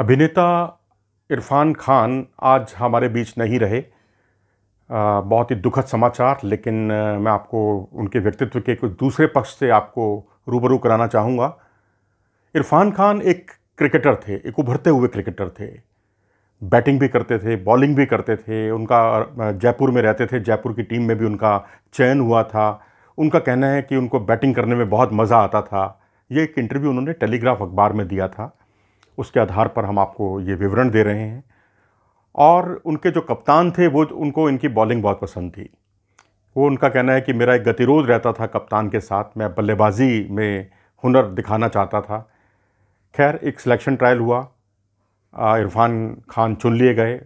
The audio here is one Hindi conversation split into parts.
अभिनेता इरफान खान आज हमारे बीच नहीं रहे आ, बहुत ही दुखद समाचार लेकिन मैं आपको उनके व्यक्तित्व के कुछ दूसरे पक्ष से आपको रूबरू कराना चाहूँगा इरफान खान एक क्रिकेटर थे एक उभरते हुए क्रिकेटर थे बैटिंग भी करते थे बॉलिंग भी करते थे उनका जयपुर में रहते थे जयपुर की टीम में भी उनका चयन हुआ था उनका कहना है कि उनको बैटिंग करने में बहुत मज़ा आता था ये एक इंटरव्यू उन्होंने टेलीग्राफ अखबार में दिया था उसके आधार पर हम आपको ये विवरण दे रहे हैं और उनके जो कप्तान थे वो उनको इनकी बॉलिंग बहुत पसंद थी वो उनका कहना है कि मेरा एक गतिरोध रहता था कप्तान के साथ मैं बल्लेबाजी में हुनर दिखाना चाहता था खैर एक सिलेक्शन ट्रायल हुआ इरफान खान चुन लिए गए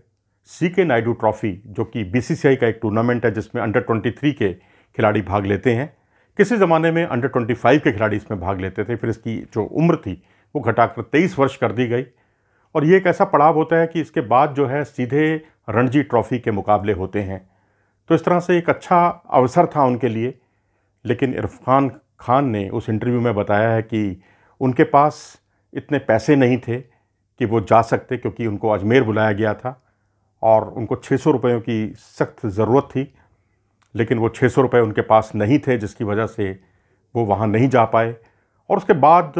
सी के नायडू ट्रॉफ़ी जो कि बीसीसीआई का एक टूर्नामेंट है जिसमें अंडर ट्वेंटी थ्री के खिलाड़ी भाग लेते हैं किसी ज़माने में अंडर ट्वेंटी फाइव के खिलाड़ी इसमें भाग लेते थे फिर इसकी जो उम्र थी वो घटाकर तेईस वर्ष कर दी गई और ये एक ऐसा पड़ाव होता है कि इसके बाद जो है सीधे रणजी ट्रॉफ़ी के मुकाबले होते हैं तो इस तरह से एक अच्छा अवसर था उनके लिए लेकिन इरफान खान ने उस इंटरव्यू में बताया है कि उनके पास इतने पैसे नहीं थे कि वो जा सकते क्योंकि उनको अजमेर बुलाया गया था और उनको छः सौ रुपयों की सख्त ज़रूरत थी लेकिन वो छः सौ रुपये उनके पास नहीं थे जिसकी वजह से वो वहाँ नहीं जा पाए और उसके बाद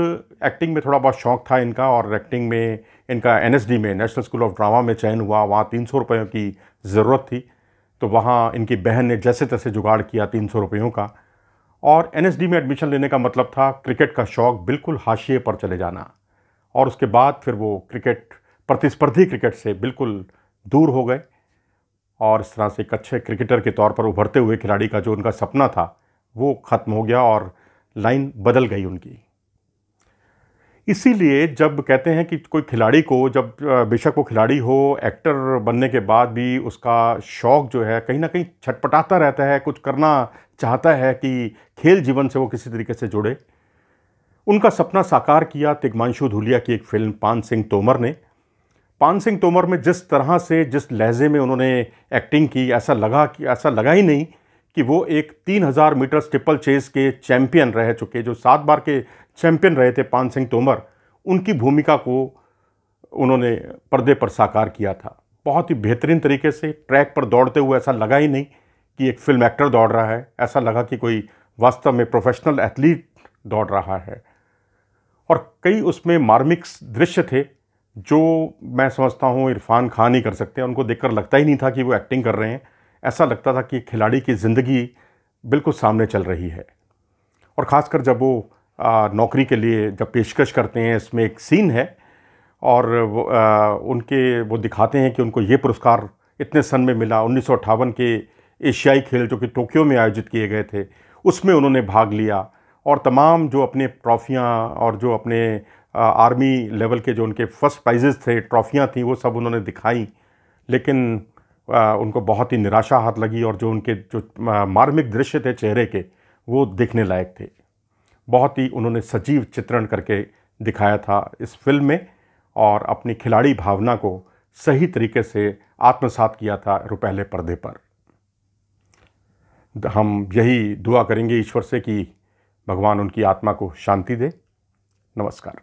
एक्टिंग में थोड़ा बहुत शौक़ था इनका और एक्टिंग में इनका एन में नेशनल स्कूल ऑफ ड्रामा में चयन हुआ वहाँ तीन सौ रुपयों की ज़रूरत थी तो वहाँ इनकी बहन ने जैसे तैसे जुगाड़ किया तीन सौ रुपयों का और एन में एडमिशन लेने का मतलब था क्रिकेट का शौक़ बिल्कुल हाशिए पर चले जाना और उसके बाद फिर वो क्रिकेट प्रतिस्पर्धी क्रिकेट से बिल्कुल दूर हो गए और इस तरह से एक अच्छे क्रिकेटर के तौर पर उभरते हुए खिलाड़ी का जो उनका सपना था वो ख़त्म हो गया और लाइन बदल गई उनकी इसीलिए जब कहते हैं कि कोई खिलाड़ी को जब बेशक वो खिलाड़ी हो एक्टर बनने के बाद भी उसका शौक़ जो है कहीं ना कहीं छटपटाता रहता है कुछ करना चाहता है कि खेल जीवन से वो किसी तरीके से जुड़े उनका सपना साकार किया तिगमांशु धुलिया की एक फ़िल्म पान सिंह तोमर ने पान सिंह तोमर में जिस तरह से जिस लहजे में उन्होंने एक्टिंग की ऐसा लगा कि ऐसा लगा ही नहीं कि वो एक 3000 मीटर स्टिपल चेस के चैंपियन रह चुके जो सात बार के चैंपियन रहे थे पान सिंह तोमर उनकी भूमिका को उन्होंने पर्दे पर साकार किया था बहुत ही बेहतरीन तरीके से ट्रैक पर दौड़ते हुए ऐसा लगा ही नहीं कि एक फिल्म एक्टर दौड़ रहा है ऐसा लगा कि कोई वास्तव में प्रोफेशनल एथलीट दौड़ रहा है और कई उसमें मार्मिक दृश्य थे जो मैं समझता हूँ इरफान खान ही कर सकते हैं उनको देखकर लगता ही नहीं था कि वो एक्टिंग कर रहे हैं ऐसा लगता था कि खिलाड़ी की ज़िंदगी बिल्कुल सामने चल रही है और ख़ासकर जब वो आ, नौकरी के लिए जब पेशकश करते हैं इसमें एक सीन है और वो, आ, उनके वो दिखाते हैं कि उनको ये पुरस्कार इतने सन में मिला उन्नीस के एशियाई खेल जो कि टोक्यो में आयोजित किए गए थे उसमें उन्होंने भाग लिया और तमाम जो अपने ट्रॉफियाँ और जो अपने आ, आर्मी लेवल के जो उनके फर्स्ट प्राइजेज़ थे ट्रॉफियाँ थीं वो सब उन्होंने दिखाई लेकिन उनको बहुत ही निराशा हाथ लगी और जो उनके जो मार्मिक दृश्य थे चेहरे के वो देखने लायक थे बहुत ही उन्होंने सजीव चित्रण करके दिखाया था इस फिल्म में और अपनी खिलाड़ी भावना को सही तरीके से आत्मसात किया था रुपहले पर्दे पर हम यही दुआ करेंगे ईश्वर से कि भगवान उनकी आत्मा को शांति दे नमस्कार